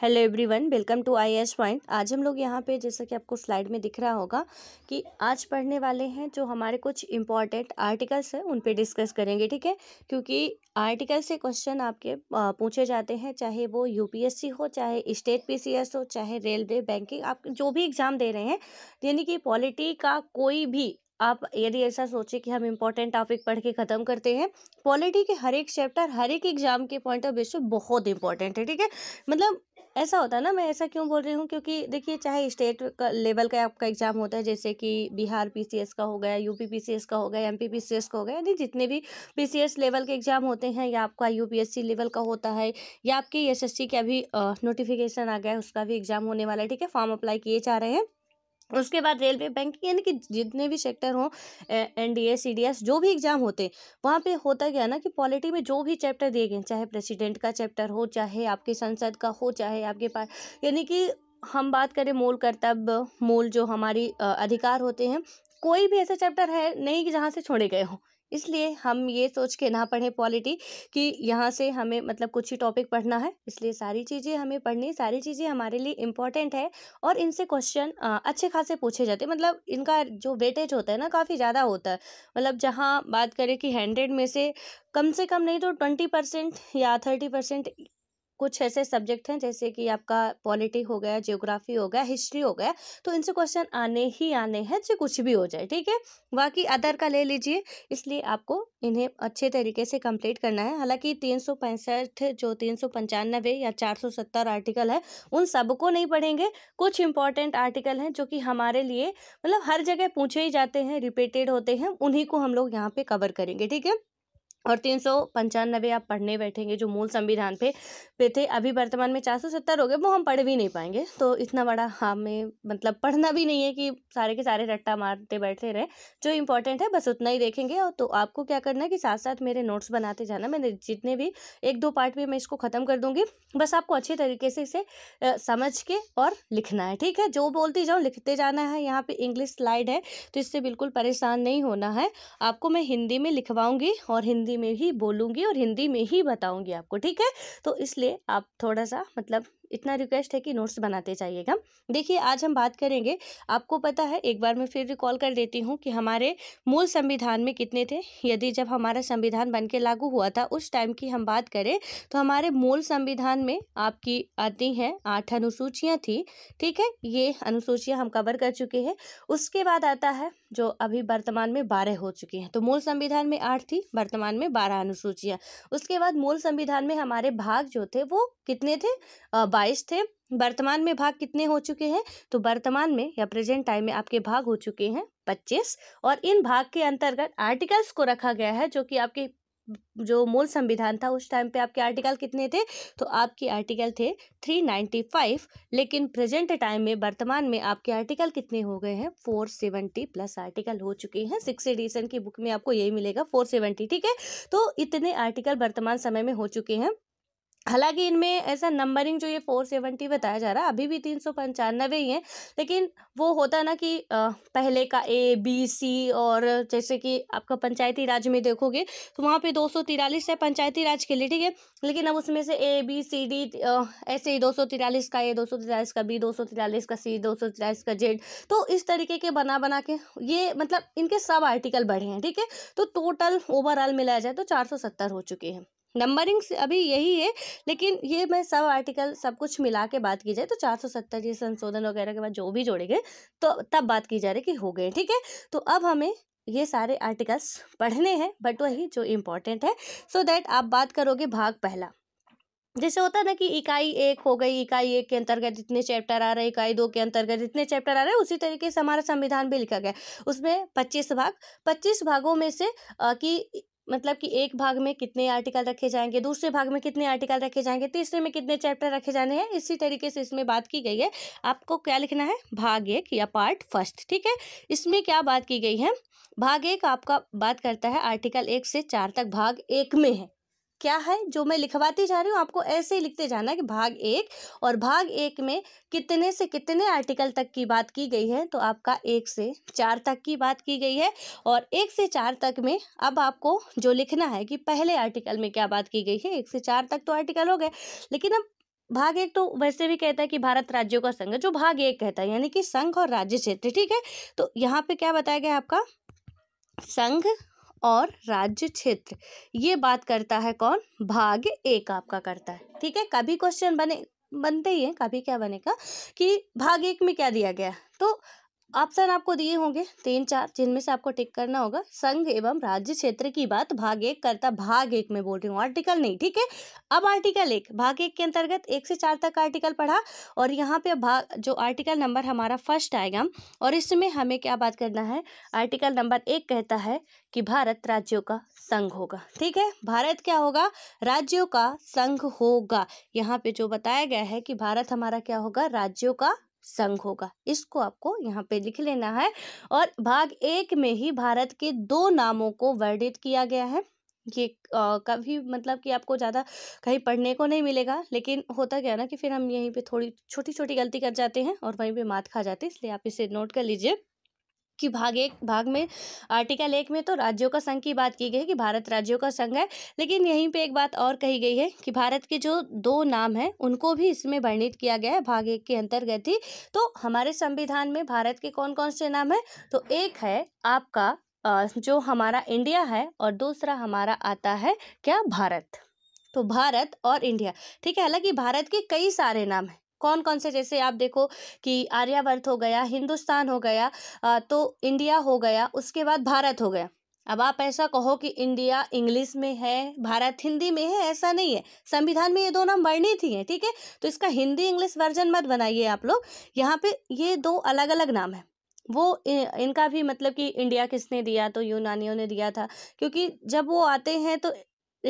hello everyone welcome to I S point आज हम लोग यहाँ पे जैसा कि आपको स्लाइड में दिख रहा होगा कि आज पढ़ने वाले हैं जो हमारे कुछ इम्पॉर्टेंट आर्टिकल्स हैं उन पे डिस्कस करेंगे ठीक है क्योंकि आर्टिकल से क्वेश्चन आपके पूछे जाते हैं चाहे वो यूपीएससी हो चाहे स्टेट पीसीएस हो चाहे रेलवे बैंकिंग आप जो भी एग्ज़ाम दे रहे हैं यानी कि पॉलिटी का कोई भी आप यदि ऐसा सोचें कि हम इम्पोर्टेंट टॉपिक पढ़ के ख़त्म करते हैं पॉलिटी के हर एक चैप्टर हर एक एग्जाम के पॉइंट ऑफ व्यू से बहुत इंपॉर्टेंट है ठीक है मतलब ऐसा होता है ना मैं ऐसा क्यों बोल रही हूँ क्योंकि देखिए चाहे स्टेट लेवल का आपका एग्जाम होता है जैसे कि बिहार पीसीएस का हो गया यूपी पीसीएस का हो गया एमपी पीसीएस का हो गया यानी जितने भी पीसीएस लेवल के एग्जाम होते हैं या आपका यूपीएससी लेवल का होता है या आपके एसएससी का भी नोटिफिकेशन आ गया है उसका भी एग्जाम होने वाला है ठीक है फॉर्म अप्लाई किए जा रहे हैं उसके बाद रेलवे बैंक यानी कि जितने भी सेक्टर हों N D A C D S जो भी एग्ज़ाम होते हैं वहाँ पे होता क्या ना कि पॉलिटी में जो भी चैप्टर दिए गए चाहे प्रेसिडेंट का चैप्टर हो चाहे आपके संसद का हो चाहे आपके पास यानी कि हम बात करें मूल कर्तव्य मूल जो हमारी अधिकार होते हैं कोई भी ऐसा चैप्टर है नहीं कि जहाँ से छोड़े गए हों इसलिए हम ये सोच के ना पढ़ें पॉलिटी कि यहाँ से हमें मतलब कुछ ही टॉपिक पढ़ना है इसलिए सारी चीज़ें हमें पढ़नी सारी चीज़ें हमारे लिए इम्पॉर्टेंट है और इनसे क्वेश्चन अच्छे खासे पूछे जाते हैं मतलब इनका जो वेटेज होता है ना काफ़ी ज़्यादा होता है मतलब जहाँ बात करें कि हंड्रेड में से कम से कम नहीं तो ट्वेंटी परसेंट या थर्टी परसेंट कुछ ऐसे सब्जेक्ट हैं जैसे कि आपका पॉलिटी हो गया ज्योग्राफी हो गया हिस्ट्री हो गया तो इनसे क्वेश्चन आने ही आने हैं जो कुछ भी हो जाए ठीक है बाकी अदर का ले लीजिए इसलिए आपको इन्हें अच्छे तरीके से कंप्लीट करना है हालांकि तीन सौ पैंसठ जो तीन सौ पंचानबे या चार सौ सत्तर आर्टिकल है उन सबको नहीं पढ़ेंगे कुछ इंपॉर्टेंट आर्टिकल हैं जो कि हमारे लिए मतलब हर जगह पूछे ही जाते हैं रिपीटेड होते हैं उन्हीं को हम लोग यहाँ पे कवर करेंगे ठीक है और तीन सौ पंचानबे आप पढ़ने बैठेंगे जो मूल संविधान पे पे थे अभी वर्तमान में चार सौ सत्तर हो गए वो हम पढ़ भी नहीं पाएंगे तो इतना बड़ा हमें मतलब पढ़ना भी नहीं है कि सारे के सारे रट्टा मारते बैठे रहे जो इम्पोर्टेंट है बस उतना ही देखेंगे और तो आपको क्या करना है कि साथ साथ मेरे नोट्स बनाते जाना मैंने जितने भी एक दो पार्ट भी मैं इसको ख़त्म कर दूँगी बस आपको अच्छे तरीके से इसे समझ के और लिखना है ठीक है जो बोलती जाओ लिखते जाना है यहाँ पर इंग्लिश स्लाइड है तो इससे बिल्कुल परेशान नहीं होना है आपको मैं हिंदी में लिखवाऊँगी और हिंदी हिंदी में ही बोलूँगी और हिंदी में ही बताऊँगी आपको ठीक है तो इसलिए आप थोड़ा सा मतलब इतना रिक्वेस्ट है कि नोट्स बनाते जाइएगा देखिए आज हम बात करेंगे आपको पता है एक बार मैं फिर रिकॉल कर देती हूँ कि हमारे मूल संविधान में कितने थे यदि जब हमारा संविधान बन के लागू हुआ था उस टाइम की हम बात करें तो हमारे मूल संविधान में आपकी आती हैं आठ अनुसूचियाँ थी ठीक है ये अनुसूचियाँ हम कवर कर चुके हैं उसके बाद आता है जो अभी वर्तमान में बारह हो चुकी हैं तो मूल संविधान में आठ थी वर्तमान में बारह अनुसूचियाँ उसके बाद मूल संविधान में हमारे भाग जो थे वो कितने थे बाईस थे वर्तमान में भाग कितने हो चुके हैं तो वर्तमान में या प्रेजेंट टाइम में आपके भाग हो चुके हैं पच्चीस और इन भाग के अंतर्गत आर्टिकल्स को रखा गया है जो कि आपके जो मूल संविधान था उस टाइम पे आपके आर्टिकल कितने थे तो आपके आर्टिकल थे थ्री नाइन्टी फाइव लेकिन प्रेजेंट टाइम में वर्तमान में आपके आर्टिकल कितने हो गए हैं फोर सेवेंटी प्लस आर्टिकल हो चुके हैं सिक्स एडिशन की बुक में आपको यही मिलेगा फोर सेवेंटी ठीक है तो इतने आर्टिकल वर्तमान समय में हो चुके हैं हालांकि इनमें ऐसा नंबरिंग जो ये फोर सेवेंटी बताया जा रहा है अभी भी तीन सौ पंचानवे ही है लेकिन वो होता ना कि पहले का ए बी सी और जैसे कि आपका पंचायती राज में देखोगे तो वहाँ पे दो सौ तिरालीस है पंचायती राज के लिए ठीक है लेकिन अब उसमें से ए बी सी डी ऐसे ही दो सौ तिरालीस का ए दो सौ तिरालीस का बी दो सौ तिरालीस का सी दो सौ तिरालीस का जेड तो इस तरीके के बना बना के ये मतलब इनके सब आर्टिकल बढ़े हैं ठीक है तो टोटल ओवरऑल मिलाया जाए तो चार सौ सत्तर हो चुके हैं नंबरिंग अभी यही है लेकिन ये मैं सब आर्टिकल सब कुछ मिला के बात की जाए तो चार सौ सत्तर ये संशोधन वगैरह के बाद जो भी जोड़े गए तो तब बात की जा रही कि हो गए ठीक है तो अब हमें ये सारे आर्टिकल्स पढ़ने हैं बट वही जो इम्पोर्टेंट है सो so दैट आप बात करोगे भाग पहला जैसे होता है ना कि इकाई एक हो गई इकाई एक के अंतर्गत जितने चैप्टर आ रहे हैं इकाई दो के अंतर्गत जितने चैप्टर आ रहे हैं उसी तरीके से हमारा संविधान भी लिखा गया उसमें पच्चीस भाग पच्चीस भागों में से कि मतलब कि एक भाग में कितने आर्टिकल रखे जाएंगे दूसरे भाग में कितने आर्टिकल रखे जाएंगे तीसरे में कितने चैप्टर रखे जाने हैं इसी तरीके से इसमें बात की गई है आपको क्या लिखना है भाग एक या पार्ट फर्स्ट ठीक है इसमें क्या बात की गई है भाग एक आपका बात करता है आर्टिकल एक से चार तक भाग एक में है क्या है जो मैं लिखवाती जा रही हूँ आपको ऐसे ही लिखते जाना है कि भाग एक और भाग एक में कितने से कितने आर्टिकल तक की बात की गई है तो आपका एक से चार तक की बात की गई है और एक से चार तक में अब आपको जो लिखना है कि पहले आर्टिकल में क्या बात की गई है एक से चार तक तो आर्टिकल हो गए लेकिन अब भाग एक तो वैसे भी कहता है कि भारत राज्यों का संघ है जो भाग एक कहता है यानी कि संघ और राज्य क्षेत्र ठीक है तो यहाँ पे क्या बताया गया आपका संघ और राज्य क्षेत्र ये बात करता है कौन भाग एक आपका करता है ठीक है कभी क्वेश्चन बने बनते ही हैं कभी क्या बनेगा कि भाग एक में क्या दिया गया तो ऑप्शन आपको दिए होंगे तीन चार जिनमें से आपको टिक करना होगा संघ एवं राज्य क्षेत्र की बात भाग एक करता भाग एक में बोल रही हूँ आर्टिकल नहीं ठीक है अब आर्टिकल एक भाग एक के अंतर्गत एक से चार तक आर्टिकल पढ़ा और यहाँ पे भाग जो आर्टिकल नंबर हमारा फर्स्ट आएगा और इसमें हमें क्या बात करना है आर्टिकल नंबर एक कहता है कि भारत राज्यों का संघ होगा ठीक है भारत क्या होगा राज्यों का संघ होगा यहाँ पे जो बताया गया है कि भारत हमारा क्या होगा राज्यों का संघ होगा इसको आपको यहाँ पे लिख लेना है और भाग एक में ही भारत के दो नामों को वर्णित किया गया है ये आ, कभी मतलब कि आपको ज़्यादा कहीं पढ़ने को नहीं मिलेगा लेकिन होता क्या ना कि फिर हम यहीं पे थोड़ी छोटी छोटी गलती कर जाते हैं और वहीं पे मात खा जाते हैं इसलिए आप इसे नोट कर लीजिए की भाग एक भाग में आर्टिकल एक में तो राज्यों का संघ की बात की गई है कि भारत राज्यों का संघ है लेकिन यहीं पे एक बात और कही गई है कि भारत के जो दो नाम हैं उनको भी इसमें वर्णित किया गया है भाग एक के अंतर्गत ही तो हमारे संविधान में भारत के कौन कौन से नाम है तो एक है आपका जो हमारा इंडिया है और दूसरा हमारा आता है क्या भारत तो भारत और इंडिया ठीक है हालांकि भारत के कई सारे नाम हैं कौन कौन से जैसे आप देखो कि आर्यावर्त हो गया हिंदुस्तान हो गया तो इंडिया हो गया उसके बाद भारत हो गया अब आप ऐसा कहो कि इंडिया इंग्लिश में है भारत हिंदी में है ऐसा नहीं है संविधान में ये नाम वर्णित ही थी हैं ठीक है तो इसका हिंदी इंग्लिश वर्जन मत बनाइए आप लोग यहाँ पे ये दो अलग अलग नाम है वो इनका भी मतलब कि इंडिया किसने दिया तो यूनानियों ने दिया था क्योंकि जब वो आते हैं तो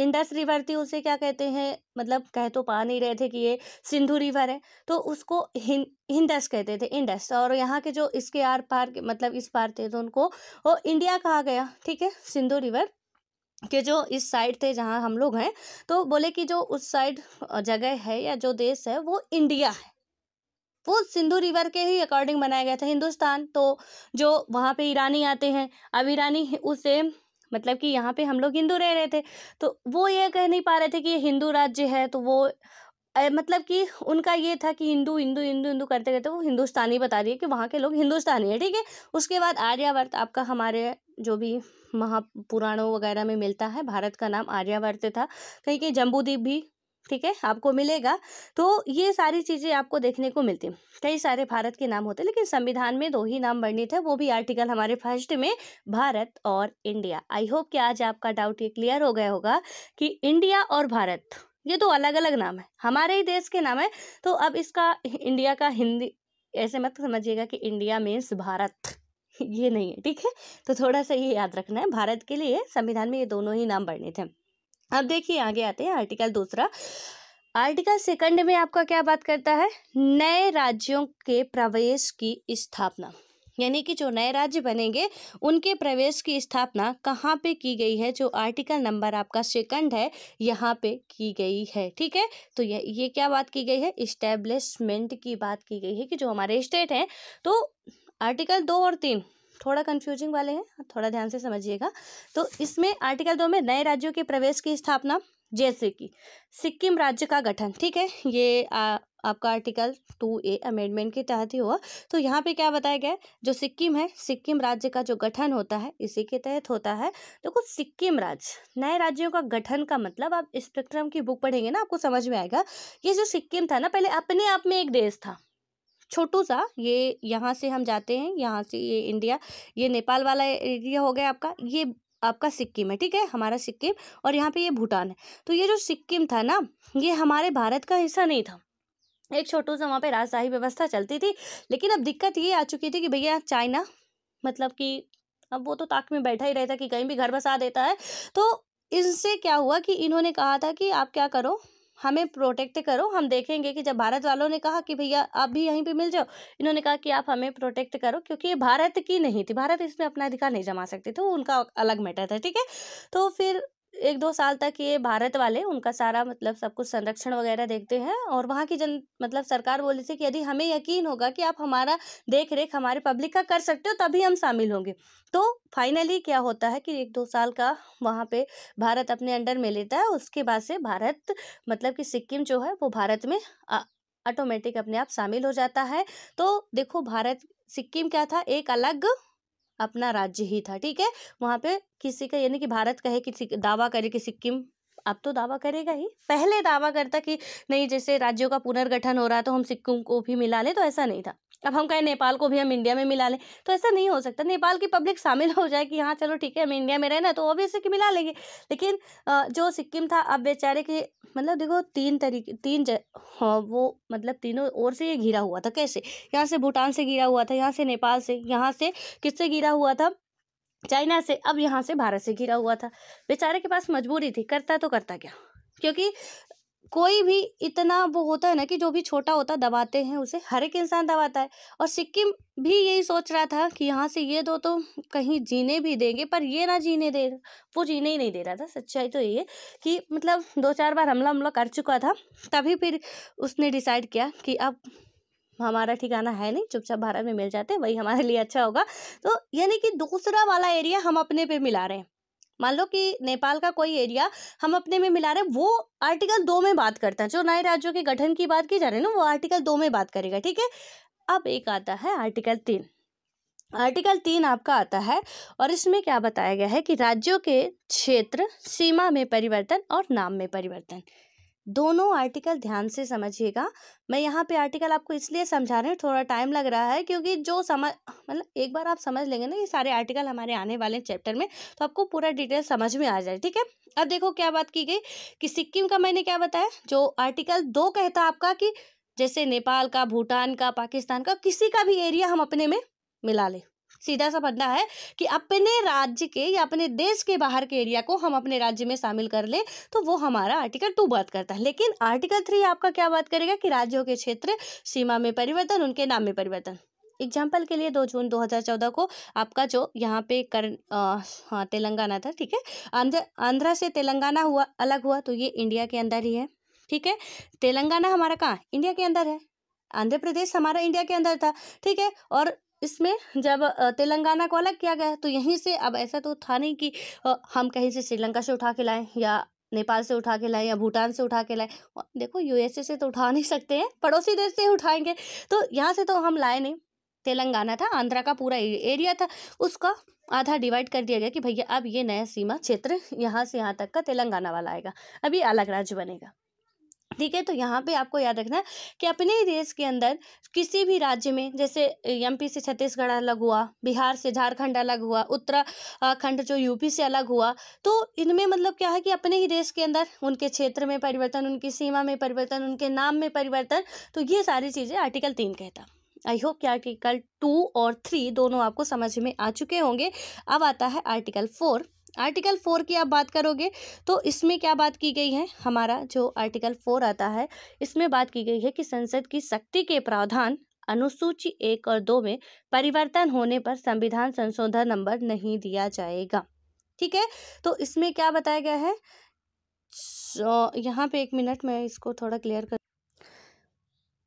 इंडस रिवर थी उसे क्या कहते हैं मतलब कह तो पा नहीं रहे थे कि ये सिंधु रिवर है तो उसको हिं, हिंडस कहते थे इंडस और यहाँ के जो इसके आर पार मतलब इस पार थे तो उनको वो इंडिया कहा गया ठीक है सिंधु रिवर के जो इस साइड थे जहाँ हम लोग हैं तो बोले कि जो उस साइड जगह है या जो देश है वो इंडिया है वो सिंधु रिवर के ही अकॉर्डिंग बनाया गया था हिंदुस्तान तो जो वहाँ पे ईरानी आते हैं अब ईरानी उसे मतलब कि यहाँ पे हम लोग हिंदू रह रहे थे तो वो ये कह नहीं पा रहे थे कि ये हिंदू राज्य है तो वो मतलब कि उनका ये था कि हिंदू हिंदू हिंदू हिंदू करते करते वो हिंदुस्तानी बता दिए कि वहाँ के लोग हिंदुस्तानी है ठीक है उसके बाद आर्यावर्त आपका हमारे जो भी महापुराणों वगैरह में मिलता है भारत का नाम आर्यावर्त था कहीं कहीं जम्बूद्वीप भी ठीक है आपको मिलेगा तो ये सारी चीज़ें आपको देखने को मिलती कई सारे भारत के नाम होते हैं लेकिन संविधान में दो ही नाम वर्णित है वो भी आर्टिकल हमारे फर्स्ट में भारत और इंडिया आई होप कि आज आपका डाउट ये क्लियर हो गया होगा कि इंडिया और भारत ये तो अलग अलग नाम है हमारे ही देश के नाम है तो अब इसका इंडिया का हिंदी ऐसे मत समझिएगा कि इंडिया मीन्स भारत ये नहीं है ठीक है तो थोड़ा सा ये याद रखना है भारत के लिए संविधान में ये दोनों ही नाम वर्णित हैं अब देखिए आगे आते हैं आर्टिकल दूसरा आर्टिकल सेकंड में आपका क्या बात करता है नए राज्यों के प्रवेश की स्थापना यानी कि जो नए राज्य बनेंगे उनके प्रवेश की स्थापना कहाँ पे की गई है जो आर्टिकल नंबर आपका सेकंड है यहाँ पे की गई है ठीक है तो ये ये क्या बात की गई है इस्टेब्लिशमेंट की बात की गई है कि जो हमारे स्टेट हैं तो आर्टिकल दो और तीन थोड़ा कंफ्यूजिंग वाले हैं थोड़ा ध्यान से समझिएगा तो इसमें आर्टिकल दो में नए राज्यों के प्रवेश की स्थापना जैसे कि सिक्किम राज्य का गठन ठीक है ये आ, आपका आर्टिकल टू ए अमेंडमेंट के तहत ही हुआ तो यहाँ पे क्या बताया गया जो सिक्किम है सिक्किम राज्य का जो गठन होता है इसी के तहत होता है देखो तो सिक्किम राज्य नए राज्यों का गठन का मतलब आप स्पेक्ट्रम की बुक पढ़ेंगे ना आपको समझ में आएगा ये जो सिक्किम था ना पहले अपने आप में एक देश था छोटू सा ये यहाँ से हम जाते हैं यहाँ से ये इंडिया ये नेपाल वाला एरिया हो गया आपका ये आपका सिक्किम है ठीक है हमारा सिक्किम और यहाँ पे ये भूटान है तो ये जो सिक्किम था ना ये हमारे भारत का हिस्सा नहीं था एक छोटू सा वहाँ पे राजशाही व्यवस्था चलती थी लेकिन अब दिक्कत ये आ चुकी थी कि भैया चाइना मतलब कि अब वो तो ताक में बैठा ही रहता कि कहीं भी घर बसा देता है तो इनसे क्या हुआ कि इन्होंने कहा था कि आप क्या करो हमें प्रोटेक्ट करो हम देखेंगे कि जब भारत वालों ने कहा कि भैया आप भी यहीं पे मिल जाओ इन्होंने कहा कि आप हमें प्रोटेक्ट करो क्योंकि ये भारत की नहीं थी भारत इसमें अपना अधिकार नहीं जमा सकती थी वो उनका अलग मैटर था ठीक है तो फिर एक दो साल तक ये भारत वाले उनका सारा मतलब सब कुछ संरक्षण वगैरह देखते हैं और वहाँ की जन मतलब सरकार बोली थी कि यदि हमें यकीन होगा कि आप हमारा देख रेख हमारे पब्लिक का कर सकते हो तभी हम शामिल होंगे तो फाइनली क्या होता है कि एक दो साल का वहाँ पे भारत अपने अंडर में लेता है उसके बाद से भारत मतलब कि सिक्किम जो है वो भारत में ऑटोमेटिक अपने आप शामिल हो जाता है तो देखो भारत सिक्किम क्या था एक अलग अपना राज्य ही था ठीक है वहाँ पे किसी का यानी कि भारत का है किसी दावा करे कि सिक्किम अब तो दावा करेगा ही पहले दावा करता कि नहीं जैसे राज्यों का पुनर्गठन हो रहा तो हम सिक्किम को भी मिला लें तो ऐसा नहीं था अब हम कहें नेपाल को भी हम इंडिया में मिला लें तो ऐसा नहीं हो सकता नेपाल की पब्लिक शामिल हो जाए कि हाँ चलो ठीक है हम इंडिया में रहना तो ऑब्वियसली कि मिला लेंगे लेकिन जो सिक्किम था अब बेचारे के मतलब देखो तीन तरीके तीन ज, हाँ, वो मतलब तीनों ओर से ये घिरा हुआ था कैसे यहाँ से भूटान से घिरा हुआ था यहाँ से नेपाल से यहाँ से किससे घिरा हुआ था चाइना से अब यहाँ से भारत से घिरा हुआ था बेचारे के पास मजबूरी थी करता तो करता क्या क्योंकि कोई भी इतना वो होता है ना कि जो भी छोटा होता दबाते हैं उसे हर एक इंसान दबाता है और सिक्किम भी यही सोच रहा था कि यहाँ से ये दो तो कहीं जीने भी देंगे पर ये ना जीने दे वो जीने ही नहीं दे रहा था सच्चाई तो ये कि मतलब दो चार बार हमला हमला कर चुका था तभी फिर उसने डिसाइड किया कि अब हमारा ठिकाना है नहीं चुपचाप भारत में मिल जाते वही हमारे लिए अच्छा होगा तो यानी कि दूसरा वाला एरिया हम अपने पे मिला रहे हैं मान लो कि नेपाल का कोई एरिया हम अपने में मिला रहे हैं वो आर्टिकल दो में बात करता है जो नए राज्यों के गठन की बात की जा रही है ना वो आर्टिकल दो में बात करेगा ठीक है अब एक आता है आर्टिकल तीन आर्टिकल तीन आपका आता है और इसमें क्या बताया गया है कि राज्यों के क्षेत्र सीमा में परिवर्तन और नाम में परिवर्तन दोनों आर्टिकल ध्यान से समझिएगा मैं यहाँ पे आर्टिकल आपको इसलिए समझा रही हूँ थोड़ा टाइम लग रहा है क्योंकि जो समझ मतलब एक बार आप समझ लेंगे ना ये सारे आर्टिकल हमारे आने वाले चैप्टर में तो आपको पूरा डिटेल समझ में आ जाए ठीक है अब देखो क्या बात की गई कि सिक्किम का मैंने क्या बताया जो आर्टिकल दो कहता आपका कि जैसे नेपाल का भूटान का पाकिस्तान का किसी का भी एरिया हम अपने में मिला लें सीधा सा बनना है कि अपने राज्य के या अपने देश के बाहर के एरिया को हम अपने राज्य में शामिल कर लें तो वो हमारा आर्टिकल टू बात करता है लेकिन आर्टिकल थ्री आपका क्या बात करेगा कि राज्यों के क्षेत्र सीमा में परिवर्तन उनके नाम में परिवर्तन एग्जाम्पल के लिए दो जून 2014 को आपका जो यहाँ पे कर हाँ तेलंगाना था ठीक है आंध्र आंध्रा से तेलंगाना हुआ अलग हुआ तो ये इंडिया के अंदर ही है ठीक है तेलंगाना हमारा कहाँ इंडिया के अंदर है आंध्र प्रदेश हमारा इंडिया के अंदर था ठीक है और इसमें जब तेलंगाना को अलग किया गया तो यहीं से अब ऐसा तो था नहीं कि हम कहीं से श्रीलंका से उठा के लाएँ या नेपाल से उठा के लाएँ या भूटान से उठा के लाएँ देखो यूएसए से तो उठा नहीं सकते हैं पड़ोसी देश से उठाएंगे तो यहाँ से तो हम लाए नहीं तेलंगाना था आंध्रा का पूरा एरिया था उसका आधा डिवाइड कर दिया गया कि भैया अब ये नया सीमा क्षेत्र यहाँ से यहाँ तक का तेलंगाना वाला आएगा अब ये अलग राज्य बनेगा ठीक है तो यहाँ पे आपको याद रखना है कि अपने ही देश के अंदर किसी भी राज्य में जैसे एमपी से छत्तीसगढ़ अलग हुआ बिहार से झारखंड अलग हुआ उत्तराखंड जो यूपी से अलग हुआ तो इनमें मतलब क्या है कि अपने ही देश के अंदर उनके क्षेत्र में परिवर्तन उनकी सीमा में परिवर्तन उनके नाम में परिवर्तन तो ये सारी चीज़ें आर्टिकल तीन कहता आई होप कि आर्टिकल टू और थ्री दोनों आपको समझ में आ चुके होंगे अब आता है आर्टिकल फोर आर्टिकल फोर की आप बात करोगे तो इसमें क्या बात की गई है हमारा जो आर्टिकल फोर आता है इसमें बात की गई है कि संसद की शक्ति के प्रावधान अनुसूची एक और दो में परिवर्तन होने पर संविधान संशोधन नंबर नहीं दिया जाएगा ठीक है तो इसमें क्या बताया गया है यहाँ पे एक मिनट मैं इसको थोड़ा क्लियर कर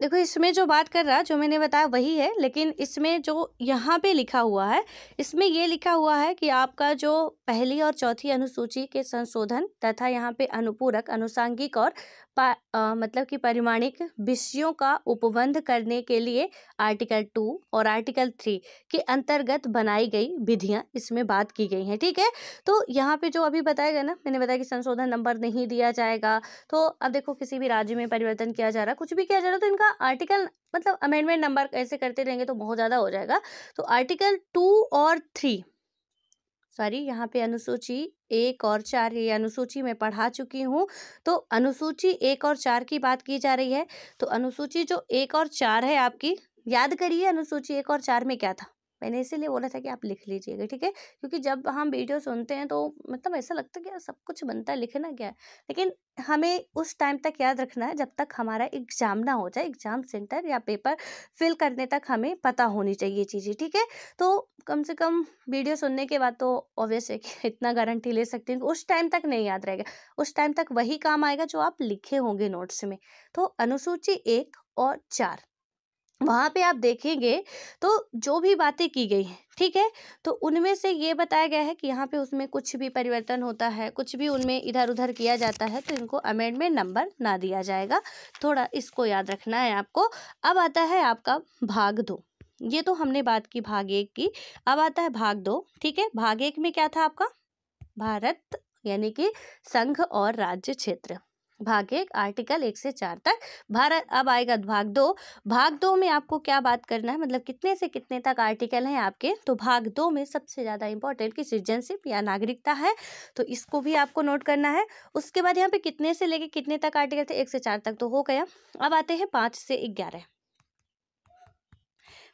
देखो इसमें जो बात कर रहा जो मैंने बताया वही है लेकिन इसमें जो यहाँ पे लिखा हुआ है इसमें ये लिखा हुआ है कि आपका जो पहली और चौथी अनुसूची के संशोधन तथा यहाँ पे अनुपूरक अनुसांगिक और पा, आ, मतलब कि परिमाणिक विषयों का उपबंध करने के लिए आर्टिकल टू और आर्टिकल थ्री के अंतर्गत बनाई गई विधियाँ इसमें बात की गई हैं ठीक है तो यहाँ पर जो अभी बताया गया ना मैंने बताया कि संशोधन नंबर नहीं दिया जाएगा तो अब देखो किसी भी राज्य में परिवर्तन किया जा रहा कुछ भी किया जा रहा तो इनका आर्टिकल मतलब अमेंडमेंट नंबर ऐसे करते रहेंगे तो बहुत ज़्यादा हो जाएगा तो आर्टिकल टू और थ्री सॉरी यहाँ पे अनुसूची एक और चार ये अनुसूची मैं पढ़ा चुकी हूँ तो अनुसूची एक और चार की बात की जा रही है तो अनुसूची जो एक और चार है आपकी याद करिए अनुसूची एक और चार में क्या था मैंने इसीलिए बोला था कि आप लिख लीजिएगा ठीक है क्योंकि जब हम वीडियो सुनते हैं तो मतलब ऐसा लगता है कि सब कुछ बनता है लिखना क्या है लेकिन हमें उस टाइम तक याद रखना है जब तक हमारा एग्ज़ाम ना हो जाए एग्ज़ाम सेंटर या पेपर फिल करने तक हमें पता होनी चाहिए चीज़ें ठीक है तो कम से कम वीडियो सुनने के बाद तो ऑब्वियस है कि इतना गारंटी ले सकते हैं उस टाइम तक नहीं याद रहेगा उस टाइम तक वही काम आएगा जो आप लिखे होंगे नोट्स में तो अनुसूची एक और चार वहाँ पे आप देखेंगे तो जो भी बातें की गई हैं ठीक है तो उनमें से ये बताया गया है कि यहाँ पे उसमें कुछ भी परिवर्तन होता है कुछ भी उनमें इधर उधर किया जाता है तो इनको अमेंडमेंट नंबर ना दिया जाएगा थोड़ा इसको याद रखना है आपको अब आता है आपका भाग दो ये तो हमने बात की भाग एक की अब आता है भाग दो ठीक है भाग एक में क्या था आपका भारत यानी कि संघ और राज्य क्षेत्र भाग एक आर्टिकल एक से चार तक भारत अब आएगा भाग दो भाग दो में आपको क्या बात करना है मतलब कितने से कितने तक आर्टिकल हैं आपके तो भाग दो में सबसे ज़्यादा इंपॉर्टेंट कि सिटीजनशिप या नागरिकता है तो इसको भी आपको नोट करना है उसके बाद यहाँ पे कितने से लेके कितने तक आर्टिकल थे एक से चार तक तो हो गया अब आते हैं पाँच से ग्यारह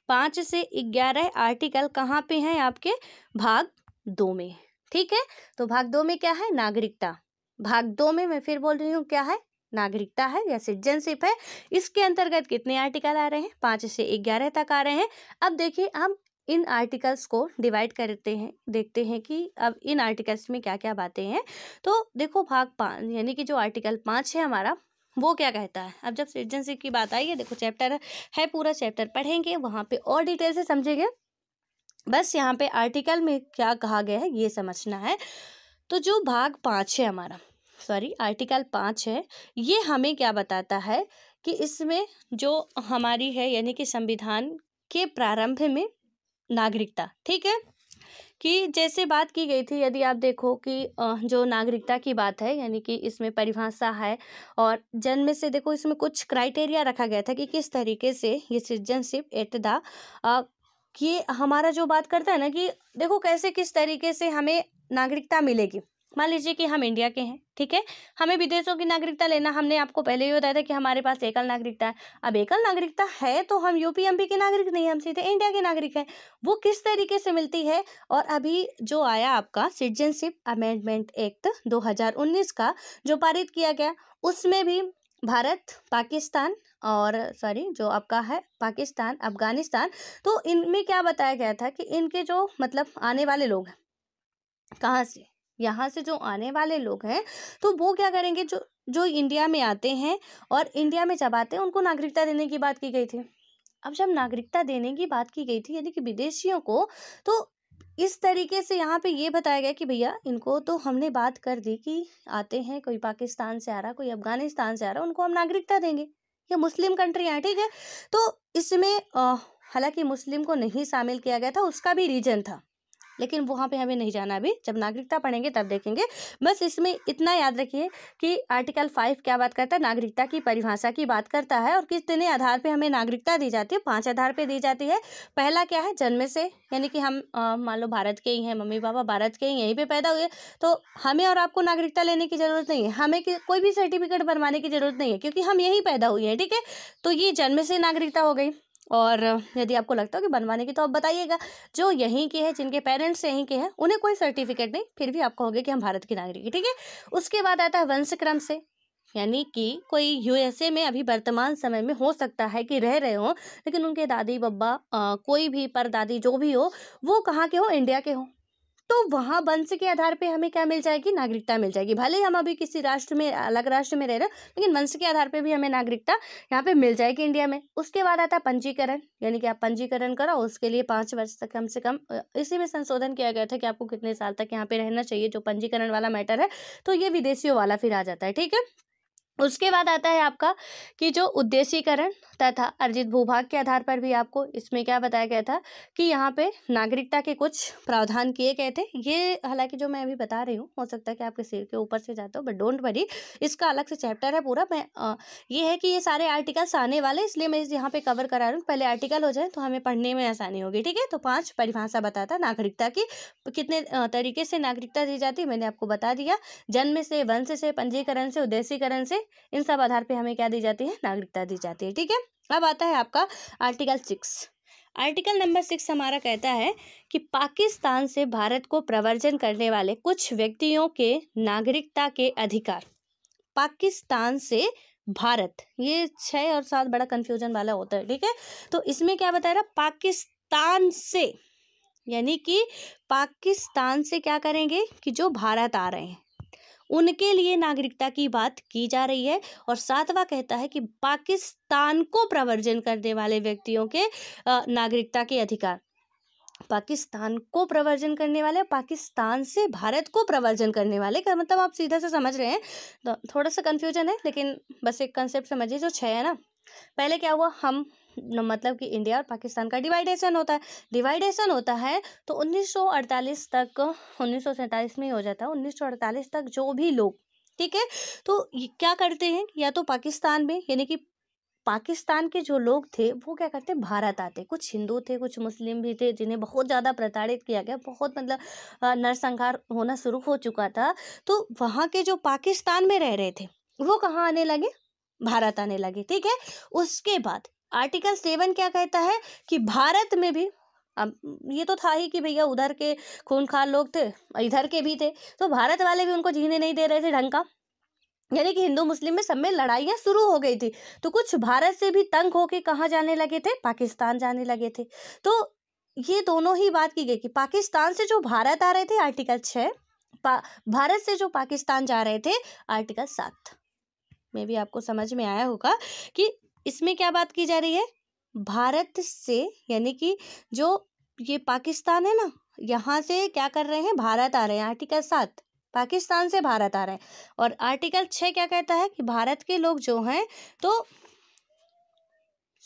पाँच से ग्यारह आर्टिकल कहाँ पे हैं आपके भाग दो में ठीक है तो भाग दो में क्या है नागरिकता भाग दो में मैं फिर बोल रही हूँ क्या है नागरिकता है या सिटीजनशिप है इसके अंतर्गत कितने आर्टिकल आ रहे हैं पाँच से ग्यारह तक आ रहे हैं अब देखिए हम इन आर्टिकल्स को डिवाइड करते हैं देखते हैं कि अब इन आर्टिकल्स में क्या क्या बातें हैं तो देखो भाग पाँच यानी कि जो आर्टिकल पाँच है हमारा वो क्या कहता है अब जब सिटीजनशिप की बात आई है देखो चैप्टर है पूरा चैप्टर पढ़ेंगे वहाँ पे और डिटेल से समझेंगे बस यहाँ पे आर्टिकल में क्या कहा गया है ये समझना है तो जो भाग पाँच है हमारा सॉरी आर्टिकल पाँच है ये हमें क्या बताता है कि इसमें जो हमारी है यानी कि संविधान के प्रारंभ में नागरिकता ठीक है कि जैसे बात की गई थी यदि आप देखो कि जो नागरिकता की बात है यानी कि इसमें परिभाषा है और जन्म से देखो इसमें कुछ क्राइटेरिया रखा गया था कि किस तरीके से ये सिटीजनशिप एट द कि हमारा जो बात करता है ना कि देखो कैसे किस तरीके से हमें नागरिकता मिलेगी मान लीजिए कि हम इंडिया के हैं ठीक है हमें विदेशों की नागरिकता लेना हमने आपको पहले ही बताया था कि हमारे पास एकल नागरिकता है अब एकल नागरिकता है तो हम यूपीएमपी के नागरिक नहीं हम सीधे इंडिया के नागरिक हैं वो किस तरीके से मिलती है और अभी जो आया आपका सिटीजनशिप अमेंडमेंट एक्ट दो का जो पारित किया गया उसमें भी भारत पाकिस्तान और सॉरी जो आपका है पाकिस्तान अफगानिस्तान तो इनमें क्या बताया गया था कि इनके जो मतलब आने वाले लोग हैं कहाँ से यहाँ से जो आने वाले लोग हैं तो वो क्या करेंगे जो जो इंडिया में आते हैं और इंडिया में जब आते हैं उनको नागरिकता देने की बात की गई थी अब जब नागरिकता देने की बात की गई थी यानी कि विदेशियों को तो इस तरीके से यहाँ पे ये बताया गया कि भैया इनको तो हमने बात कर दी कि आते हैं कोई पाकिस्तान से आ रहा कोई अफगानिस्तान से आ रहा उनको हम नागरिकता देंगे ये मुस्लिम कंट्री है ठीक है तो इसमें हालांकि मुस्लिम को नहीं शामिल किया गया था उसका भी रीजन था लेकिन वहाँ पे हमें नहीं जाना अभी जब नागरिकता पढ़ेंगे तब देखेंगे बस इसमें इतना याद रखिए कि आर्टिकल फाइव क्या बात करता है नागरिकता की परिभाषा की बात करता है और कितने आधार पर हमें नागरिकता दी जाती है पाँच आधार पर दी जाती है पहला क्या है जन्म से यानी कि हम मान लो भारत के ही हैं मम्मी पापा भारत के ही यहीं पर पैदा हुए तो हमें और आपको नागरिकता लेने की ज़रूरत नहीं है हमें कोई भी सर्टिफिकेट बनवाने की ज़रूरत नहीं है क्योंकि हम यहीं पैदा हुए हैं ठीक है तो ये जन्म से नागरिकता हो गई और यदि आपको लगता हो कि बनवाने की तो आप बताइएगा जो यहीं के हैं जिनके पेरेंट्स यहीं के हैं उन्हें कोई सर्टिफिकेट नहीं फिर भी आप कहोगे कि हम भारत की नागरिक ठीक है उसके बाद आता है वंशक्रम से यानी कि कोई यूएसए में अभी वर्तमान समय में हो सकता है कि रह रहे हों लेकिन उनके दादी बब्बा कोई भी पर दादी जो भी हो वो कहाँ के हो इंडिया के हों तो वहाँ वंश के आधार पे हमें क्या मिल जाएगी नागरिकता मिल जाएगी भले ही हम अभी किसी राष्ट्र में अलग राष्ट्र में रह रहे हो लेकिन वंश के आधार पर भी हमें नागरिकता यहाँ पे मिल जाएगी इंडिया में उसके बाद आता है पंजीकरण यानी कि आप पंजीकरण करो उसके लिए पाँच वर्ष तक कम से कम इसी में संशोधन किया गया था कि आपको कितने साल तक यहाँ पे रहना चाहिए जो पंजीकरण वाला मैटर है तो ये विदेशियों वाला फिर आ जाता है ठीक है उसके बाद आता है आपका कि जो उद्देशीकरण तथा अर्जित भूभाग के आधार पर भी आपको इसमें क्या बताया गया था कि यहाँ पे नागरिकता के कुछ प्रावधान किए गए थे ये हालांकि जो मैं अभी बता रही हूँ हो सकता है कि आपके सिर के ऊपर से जाता हो बट डोंट वरी इसका अलग से चैप्टर है पूरा मैं आ, ये है कि ये सारे आर्टिकल्स आने वाले इसलिए मैं इस यहाँ पर कवर करा रही हूँ पहले आर्टिकल हो जाए तो हमें पढ़ने में आसानी होगी ठीक है तो पाँच परिभाषा बताता नागरिकता की कितने तरीके से नागरिकता दी जाती मैंने आपको बता दिया जन्म से वंश से पंजीकरण से उद्देशीकरण से इन सब आधार पे हमें क्या दी जाती है नागरिकता दी जाती है ठीक है अब आता है आपका article six article number six हमारा कहता है कि पाकिस्तान से भारत को प्रवर्जन करने वाले कुछ व्यक्तियों के नागरिकता के अधिकार पाकिस्तान से भारत ये छः और सात बड़ा कन्फ्यूजन वाला होता है ठीक है तो इसमें क्या बता रहा पाकिस्तान से यानी कि पाकिस्तान से क्या करेंगे कि जो भारत आ रहे हैं उनके लिए नागरिकता की बात की जा रही है और सातवां कहता है कि पाकिस्तान को प्रवर्जन करने वाले व्यक्तियों के नागरिकता के अधिकार पाकिस्तान को प्रवर्जन करने वाले पाकिस्तान से भारत को प्रवर्जन करने वाले का मतलब आप सीधा से समझ रहे हैं तो थोड़ा सा कंफ्यूजन है लेकिन बस एक कंसेप्ट समझिए जो छः है ना पहले क्या हुआ हम मतलब कि इंडिया और पाकिस्तान का डिवाइडेशन होता है डिवाइडेशन होता है तो 1948 तक उन्नीस में ही हो जाता है 1948 तक जो भी लोग ठीक है तो क्या करते हैं या तो पाकिस्तान में यानी कि पाकिस्तान के जो लोग थे वो क्या करते भारत आते कुछ हिंदू थे कुछ मुस्लिम भी थे जिन्हें बहुत ज़्यादा प्रताड़ित किया गया बहुत मतलब नरसंहार होना शुरू हो चुका था तो वहाँ के जो पाकिस्तान में रह रहे थे वो कहाँ आने लगे भारत आने लगे ठीक है उसके बाद आर्टिकल सेवन क्या कहता है कि भारत में भी अब ये तो था ही कि भैया उधर के खूनखार लोग थे इधर के भी थे तो भारत वाले भी उनको जीने नहीं दे रहे थे ढंग का यानी कि हिंदू मुस्लिम में सब में लड़ाइयाँ शुरू हो गई थी तो कुछ भारत से भी तंग होके कहाँ जाने लगे थे पाकिस्तान जाने लगे थे तो ये दोनों ही बात की गई कि पाकिस्तान से जो भारत आ रहे थे आर्टिकल छः भारत से जो पाकिस्तान जा रहे थे आर्टिकल सात में भी आपको समझ में आया होगा कि इसमें क्या बात की जा रही है भारत से यानी कि जो ये पाकिस्तान है ना यहाँ से क्या कर रहे हैं भारत आ रहे हैं आर्टिकल सात पाकिस्तान से भारत आ रहे हैं और आर्टिकल छः क्या कहता है कि भारत के लोग जो हैं तो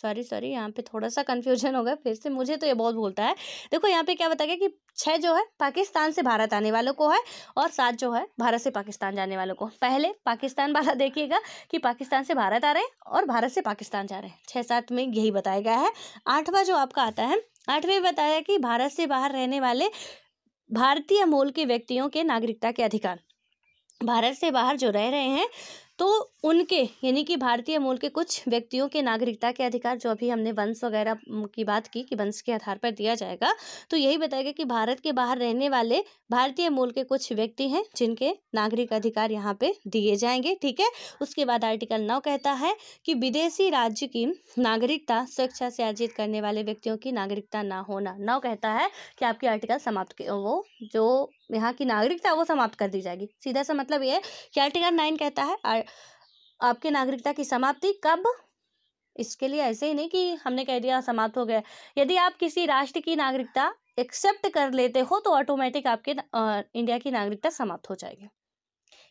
सॉरी सॉरी यहाँ पे थोड़ा सा कन्फ्यूजन हो गया फिर से मुझे तो ये बहुत बोलता है देखो यहाँ पे क्या बताया कि छः जो है पाकिस्तान से भारत आने वालों को है और सात जो है भारत से पाकिस्तान जाने वालों को पहले पाकिस्तान वाला देखिएगा कि पाकिस्तान से भारत आ रहे हैं और भारत से पाकिस्तान जा रहे हैं छः सात में यही बताया गया है आठवा जो आपका आता है आठवें बताया कि भारत से बाहर रहने वाले भारतीय मूल के व्यक्तियों के नागरिकता के अधिकार भारत से बाहर जो रह रहे हैं तो उनके यानी कि भारतीय मूल के कुछ व्यक्तियों के नागरिकता के अधिकार जो अभी हमने वंश वगैरह की बात की कि वंश के आधार पर दिया जाएगा तो यही बताएगा कि भारत के बाहर रहने वाले भारतीय मूल के कुछ व्यक्ति हैं जिनके नागरिक अधिकार यहाँ पे दिए जाएंगे ठीक है उसके बाद आर्टिकल नौ कहता है कि विदेशी राज्य की नागरिकता स्वेच्छा से अर्जित करने वाले व्यक्तियों की नागरिकता ना होना नौ कहता है कि आपकी आर्टिकल समाप्त वो जो यहाँ की नागरिकता वो समाप्त कर दी जाएगी सीधा सा मतलब ये है कि आर्टिकल नाइन कहता है आपके नागरिकता की समाप्ति कब इसके लिए ऐसे ही नहीं कि हमने कह दिया समाप्त हो गया यदि आप किसी राष्ट्र की नागरिकता एक्सेप्ट कर लेते हो तो ऑटोमेटिक आपके आ, इंडिया की नागरिकता समाप्त हो जाएगी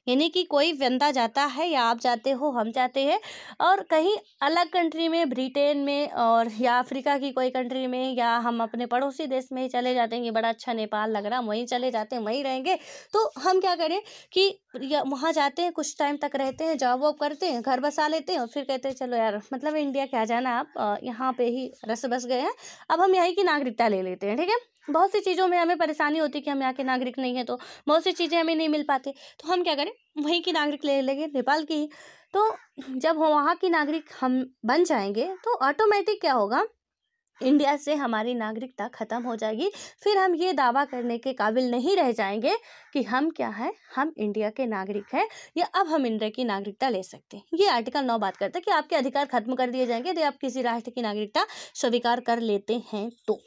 यानी कि कोई बंदा जाता है या आप जाते हो हम जाते हैं और कहीं अलग कंट्री में ब्रिटेन में और या अफ्रीका की कोई कंट्री में या हम अपने पड़ोसी देश में ही चले जाते हैं कि बड़ा अच्छा नेपाल लग रहा वहीं चले जाते हैं वहीं रहेंगे तो हम क्या करें कि वहाँ जाते हैं कुछ टाइम तक रहते हैं जॉब वॉब करते हैं घर बसा लेते हैं और फिर कहते हैं चलो यार मतलब इंडिया क्या जाना आप यहाँ पे ही रस बस गए हैं अब हम यहीं की नागरिकता ले लेते हैं ठीक है बहुत सी चीज़ों में हमें परेशानी होती है कि हम यहाँ के नागरिक नहीं हैं तो बहुत सी चीज़ें हमें नहीं मिल पाती तो हम क्या करें वहीं की नागरिक ले लेंगे नेपाल की ही तो जब वहाँ की नागरिक हम बन जाएंगे तो ऑटोमेटिक क्या होगा इंडिया से हमारी नागरिकता ख़त्म हो जाएगी फिर हम ये दावा करने के काबिल नहीं रह जाएंगे कि हम क्या हैं हम इंडिया के नागरिक हैं या अब हम इंडिया की नागरिकता ले सकते हैं ये आर्टिकल नौ बात करता है कि आपके अधिकार खत्म कर दिए जाएंगे यदि आप किसी राष्ट्र की नागरिकता स्वीकार कर लेते हैं तो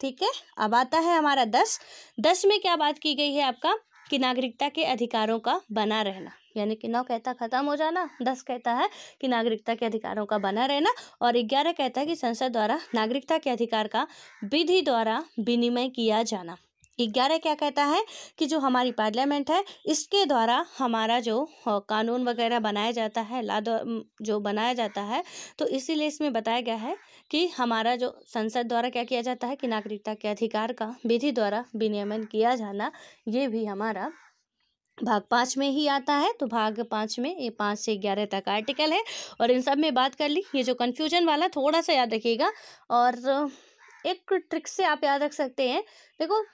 ठीक है अब आता है हमारा दस दस में क्या बात की गई है आपका कि नागरिकता के अधिकारों का बना रहना यानी कि नौ कहता खत्म हो जाना दस कहता है कि नागरिकता के अधिकारों का बना रहना और ग्यारह कहता है कि संसद द्वारा नागरिकता के अधिकार का विधि द्वारा विनिमय किया जाना ग्यारह क्या कहता है कि जो हमारी पार्लियामेंट है इसके द्वारा हमारा जो कानून वगैरह बनाया जाता है ला जो बनाया जाता है तो इसीलिए इसमें बताया गया है कि हमारा जो संसद द्वारा क्या किया जाता है कि नागरिकता के अधिकार का विधि द्वारा विनियमन किया जाना ये भी हमारा भाग पाँच में ही आता है तो भाग पाँच में ये पाँच से ग्यारह तक आर्टिकल है और इन सब में बात कर ली ये जो कन्फ्यूजन वाला थोड़ा सा याद रखिएगा और एक ट्रिक से आप याद रख सकते हैं देखो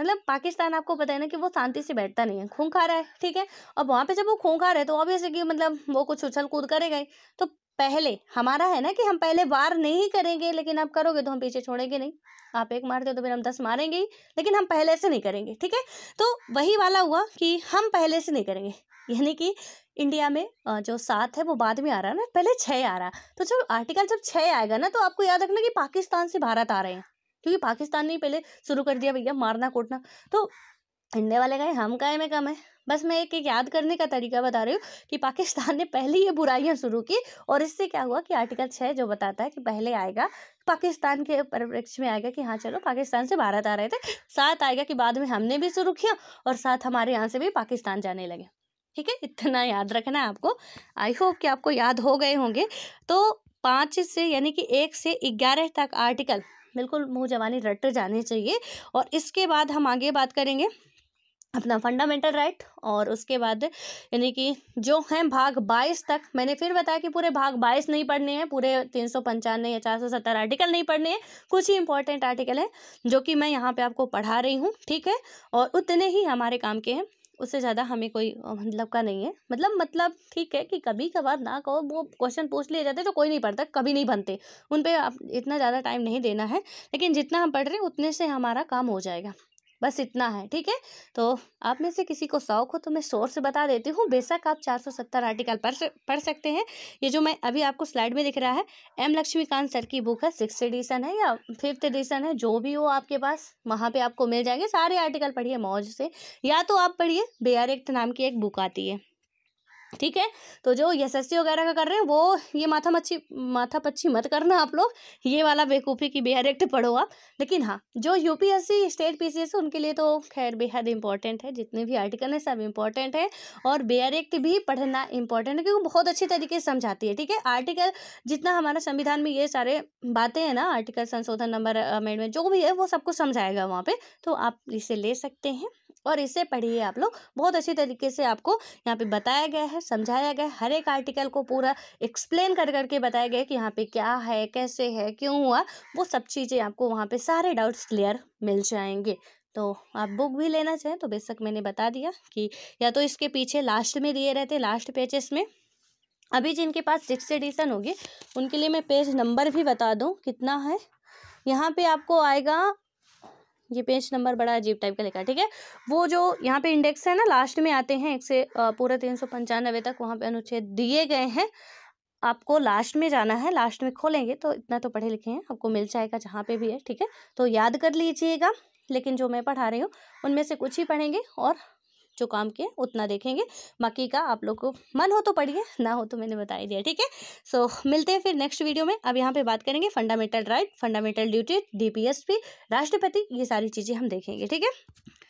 मतलब पाकिस्तान आपको पता है ना कि वो शांति से बैठता नहीं है खून खा रहा है ठीक है अब वहाँ पे जब वो खून खा रहे हैं तो ऑब्वियस है कि मतलब वो कुछ उछल कूद करेगा ही तो पहले हमारा है ना कि हम पहले वार नहीं करेंगे लेकिन आप करोगे तो हम पीछे छोड़ेंगे नहीं आप एक मारते हो तो फिर हम दस मारेंगे ही लेकिन हम पहले से नहीं करेंगे ठीक है तो वही वाला हुआ कि हम पहले से नहीं करेंगे यानी कि इंडिया में जो सात है वो बाद में आ रहा है ना पहले छः आ रहा तो जब आर्टिकल जब छः आएगा ना तो आपको याद रखना कि पाकिस्तान से भारत आ रहे हैं क्योंकि पाकिस्तान ने पहले शुरू कर दिया भैया मारना कूटना तो इंडिया वाले गए हम काहे में कम है बस मैं एक एक याद करने का तरीका बता रही हूँ कि पाकिस्तान ने पहले ये बुराइयाँ शुरू की और इससे क्या हुआ कि आर्टिकल छः जो बताता है कि पहले आएगा पाकिस्तान के परिप्रेक्ष्य में आएगा कि हाँ चलो पाकिस्तान से भारत आ रहे थे साथ आएगा कि बाद में हमने भी शुरू किया और साथ हमारे यहाँ से भी पाकिस्तान जाने लगे ठीक है इतना याद रखना है आपको आई होप कि आपको याद हो गए होंगे तो पाँच से यानी कि एक से ग्यारह तक आर्टिकल बिल्कुल मुँह जवानी रट जानी चाहिए और इसके बाद हम आगे बात करेंगे अपना फंडामेंटल राइट और उसके बाद यानी कि जो हैं भाग बाईस तक मैंने फिर बताया कि पूरे भाग बाईस नहीं पढ़ने हैं पूरे तीन सौ पंचानवे या चार सौ सत्तर आर्टिकल नहीं पढ़ने हैं कुछ ही इंपॉर्टेंट आर्टिकल हैं जो कि मैं यहाँ पे आपको पढ़ा रही हूँ ठीक है और उतने ही हमारे काम के हैं उससे ज़्यादा हमें कोई मतलब का नहीं है मतलब मतलब ठीक है कि कभी कभार ना कहो वो क्वेश्चन पूछ लिए जाते तो कोई नहीं पढ़ता कभी नहीं बनते उन पर आप इतना ज़्यादा टाइम नहीं देना है लेकिन जितना हम पढ़ रहे हैं उतने से हमारा काम हो जाएगा बस इतना है ठीक है तो आप में से किसी को शौक हो तो मैं सोर्स बता देती हूँ बेशक आप चार सौ सत्तर आर्टिकल पढ़ पढ़ सकते हैं ये जो मैं अभी आपको स्लाइड में दिख रहा है एम लक्ष्मीकांत सर की बुक है सिक्स एडिशन है या फिफ्थ एडिशन है जो भी हो आपके पास वहाँ पर आपको मिल जाएंगे सारे आर्टिकल पढ़िए मौज से या तो आप पढ़िए बे आर नाम की एक बुक आती है ठीक है तो जो एस सी वगैरह का कर रहे हैं वो ये माथा मच्छी माथा पच्छी मत करना आप लोग ये वाला बेकूफ़ी की बिहार एक्ट तो पढ़ो आप लेकिन हाँ जो यूपीएससी स्टेट पीसीएस उनके लिए तो खैर बेहद इंपॉर्टेंट है जितने भी आर्टिकल हैं सब इंपॉर्टेंट है और बिहार एक्ट भी पढ़ना इंपॉर्टेंट है क्योंकि बहुत अच्छे तरीके से समझाती है ठीक है आर्टिकल जितना हमारा संविधान में ये सारे बातें हैं ना आर्टिकल संशोधन नंबर अमेंडमेंट जो भी है वो सबको समझाएगा वहाँ पर तो आप इसे ले सकते हैं और इसे पढ़िए आप लोग बहुत अच्छी तरीके से आपको यहाँ पे बताया गया है समझाया गया है हर एक आर्टिकल को पूरा एक्सप्लेन कर करके बताया गया है कि यहाँ पे क्या है कैसे है क्यों हुआ वो सब चीज़ें आपको वहाँ पे सारे डाउट्स क्लियर मिल जाएंगे तो आप बुक भी लेना चाहें तो बेशक मैंने बता दिया कि या तो इसके पीछे लास्ट में दिए रहते लास्ट पेजेस में अभी जिनके पास सिक्स एडिशन होगी उनके लिए मैं पेज नंबर भी बता दूँ कितना है यहाँ पे आपको आएगा ये पेज नंबर बड़ा अजीब टाइप का लिखा है ठीक है वो जो यहाँ पे इंडेक्स है ना लास्ट में आते हैं एक से पूरा तीन सौ पंचानवे तक वहाँ पे अनुच्छेद दिए गए हैं आपको लास्ट में जाना है लास्ट में खोलेंगे तो इतना तो पढ़े लिखे हैं आपको मिल जाएगा जहाँ पे भी है ठीक है तो याद कर लीजिएगा लेकिन जो मैं पढ़ा रही हूँ उनमें से कुछ ही पढ़ेंगे और जो काम किए उतना देखेंगे बाकी का आप लोग को मन हो तो पढ़िए ना हो तो मैंने बता ही दिया ठीक है सो मिलते हैं फिर नेक्स्ट वीडियो में अब यहाँ पे बात करेंगे fundamental right fundamental duty D राष्ट्रपति ये सारी चीज़ें हम देखेंगे ठीक है